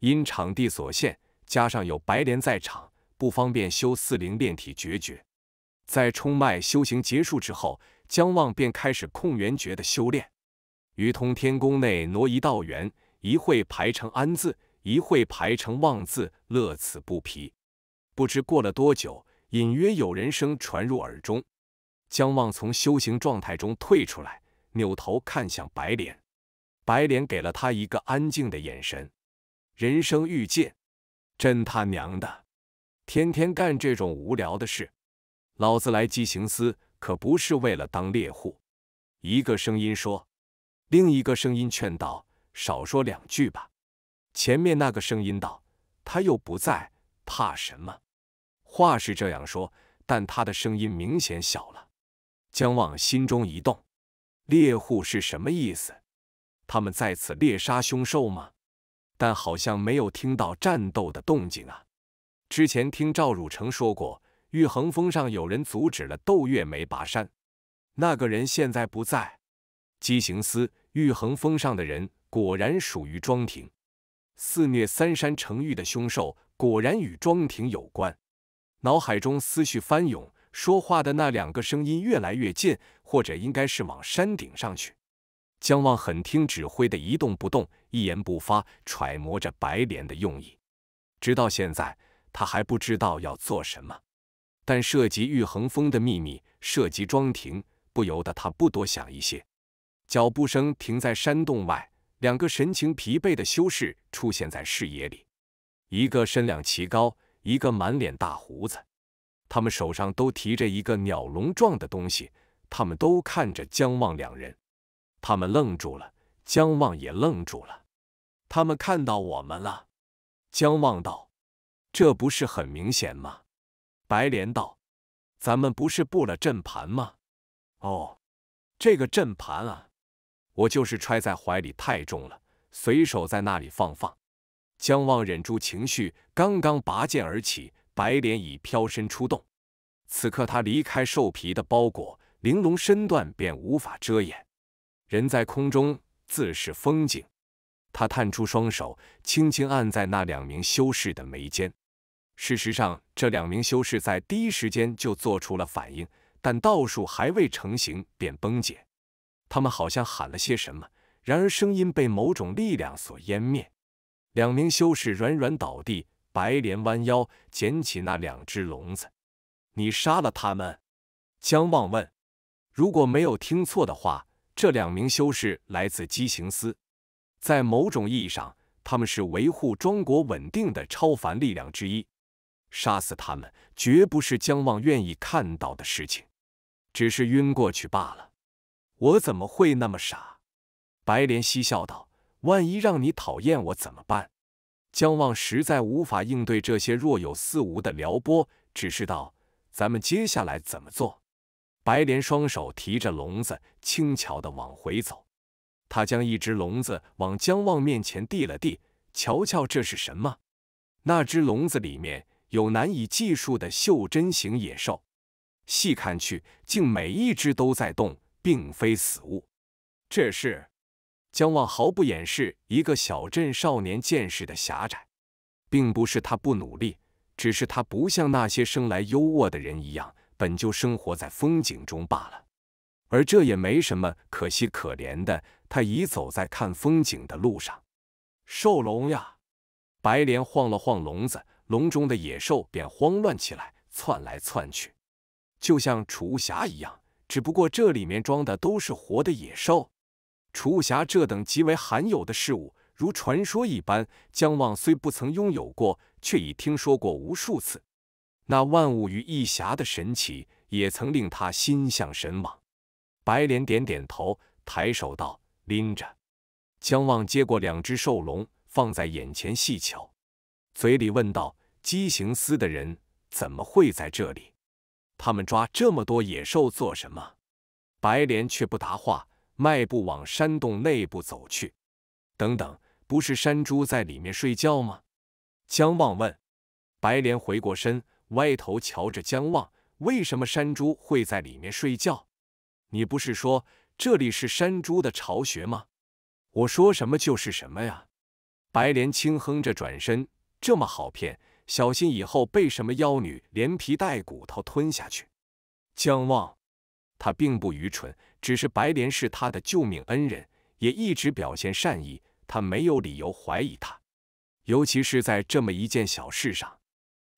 因场地所限，加上有白莲在场，不方便修四灵炼体决绝。在冲脉修行结束之后，江望便开始控元诀的修炼，于通天宫内挪移道元，一会排成安字，一会排成望字，乐此不疲。不知过了多久，隐约有人声传入耳中。江望从修行状态中退出来，扭头看向白莲，白莲给了他一个安静的眼神。人生欲见，真他娘的，天天干这种无聊的事。老子来缉行司可不是为了当猎户。一个声音说，另一个声音劝道：“少说两句吧。”前面那个声音道：“他又不在，怕什么？”话是这样说，但他的声音明显小了。姜望心中一动，猎户是什么意思？他们在此猎杀凶兽吗？但好像没有听到战斗的动静啊！之前听赵汝成说过，玉衡峰上有人阻止了窦月梅拔山，那个人现在不在。姬行司玉衡峰上的人果然属于庄庭，肆虐三山城域的凶兽果然与庄庭有关。脑海中思绪翻涌，说话的那两个声音越来越近，或者应该是往山顶上去。江望很听指挥的一动不动，一言不发，揣摩着白莲的用意。直到现在，他还不知道要做什么。但涉及玉恒峰的秘密，涉及庄庭，不由得他不多想一些。脚步声停在山洞外，两个神情疲惫的修士出现在视野里，一个身量奇高，一个满脸大胡子。他们手上都提着一个鸟笼状的东西。他们都看着江望两人。他们愣住了，姜望也愣住了。他们看到我们了。姜望道：“这不是很明显吗？”白莲道：“咱们不是布了阵盘吗？”哦，这个阵盘啊，我就是揣在怀里太重了，随手在那里放放。姜望忍住情绪，刚刚拔剑而起，白莲已飘身出洞。此刻他离开兽皮的包裹，玲珑身段便无法遮掩。人在空中自是风景。他探出双手，轻轻按在那两名修士的眉间。事实上，这两名修士在第一时间就做出了反应，但道术还未成型便崩解。他们好像喊了些什么，然而声音被某种力量所湮灭。两名修士软软倒地，白莲弯腰捡起那两只笼子。你杀了他们？江望问。如果没有听错的话。这两名修士来自畸形司，在某种意义上，他们是维护庄国稳定的超凡力量之一。杀死他们，绝不是姜望愿意看到的事情，只是晕过去罢了。我怎么会那么傻？白莲嬉笑道：“万一让你讨厌我怎么办？”姜望实在无法应对这些若有似无的撩拨，只是道：“咱们接下来怎么做？”白莲双手提着笼子，轻巧地往回走。他将一只笼子往姜望面前递了递：“瞧瞧，这是什么？那只笼子里面有难以计数的袖珍型野兽，细看去，竟每一只都在动，并非死物。”这是姜望毫不掩饰一个小镇少年见识的狭窄，并不是他不努力，只是他不像那些生来优渥的人一样。本就生活在风景中罢了，而这也没什么可惜可怜的。他已走在看风景的路上。兽笼呀，白莲晃了晃笼子，笼中的野兽便慌乱起来，窜来窜去，就像物霞一样，只不过这里面装的都是活的野兽。物霞这等极为罕有的事物，如传说一般，江望虽不曾拥有过，却已听说过无数次。那万物于一匣的神奇，也曾令他心向神往。白莲点点头，抬手道：“拎着。”江望接过两只兽龙，放在眼前细瞧，嘴里问道：“畸形司的人怎么会在这里？他们抓这么多野兽做什么？”白莲却不答话，迈步往山洞内部走去。等等，不是山猪在里面睡觉吗？江望问。白莲回过身。歪头瞧着江望，为什么山猪会在里面睡觉？你不是说这里是山猪的巢穴吗？我说什么就是什么呀！白莲轻哼着转身，这么好骗，小心以后被什么妖女连皮带骨头吞下去。江望，他并不愚蠢，只是白莲是他的救命恩人，也一直表现善意，他没有理由怀疑他，尤其是在这么一件小事上。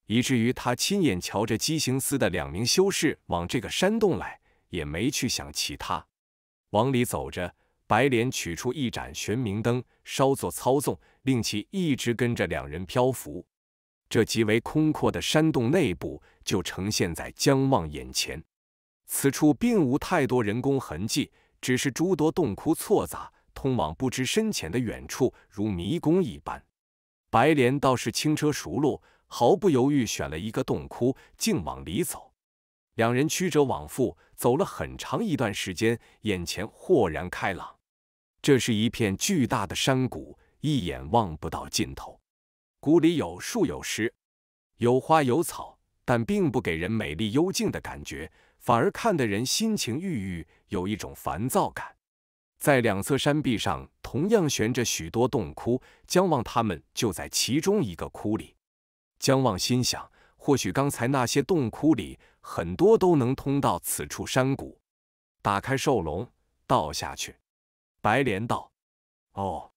以至于他亲眼瞧着畸形司的两名修士往这个山洞来，也没去想其他。往里走着，白莲取出一盏玄明灯，稍作操纵，令其一直跟着两人漂浮。这极为空阔的山洞内部就呈现在江望眼前。此处并无太多人工痕迹，只是诸多洞窟错杂，通往不知深浅的远处，如迷宫一般。白莲倒是轻车熟路。毫不犹豫选了一个洞窟，径往里走。两人曲折往复，走了很长一段时间，眼前豁然开朗。这是一片巨大的山谷，一眼望不到尽头。谷里有树有石，有花有草，但并不给人美丽幽静的感觉，反而看得人心情郁郁，有一种烦躁感。在两侧山壁上，同样悬着许多洞窟，江望他们就在其中一个窟里。江望心想，或许刚才那些洞窟里很多都能通到此处山谷。打开兽笼，倒下去。白莲道：“哦。”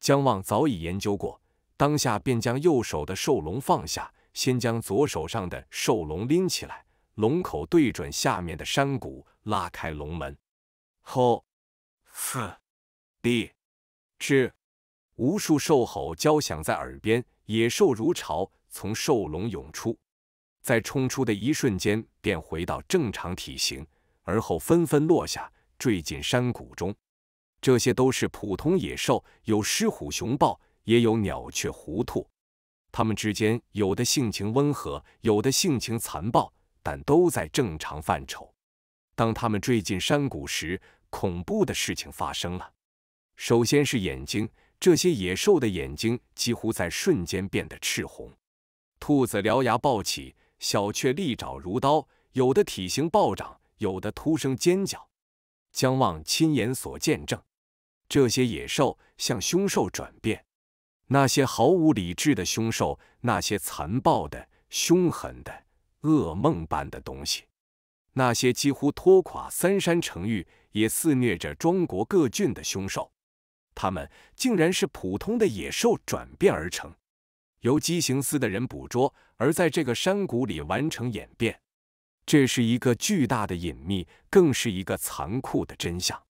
江望早已研究过，当下便将右手的兽笼放下，先将左手上的兽笼拎起来，龙口对准下面的山谷，拉开龙门。吼！嘶！地、吱！无数兽吼交响在耳边，野兽如潮。从兽笼涌出，在冲出的一瞬间便回到正常体型，而后纷纷落下，坠进山谷中。这些都是普通野兽，有狮虎熊豹，也有鸟雀狐兔。它们之间有的性情温和，有的性情残暴，但都在正常范畴。当它们坠进山谷时，恐怖的事情发生了。首先是眼睛，这些野兽的眼睛几乎在瞬间变得赤红。兔子獠牙暴起，小雀利爪如刀，有的体型暴涨，有的突生尖角。姜望亲眼所见证，这些野兽向凶兽转变。那些毫无理智的凶兽，那些残暴的、凶狠的、噩梦般的东西，那些几乎拖垮三山城域，也肆虐着庄国各郡的凶兽，它们竟然是普通的野兽转变而成。由畸形司的人捕捉，而在这个山谷里完成演变，这是一个巨大的隐秘，更是一个残酷的真相。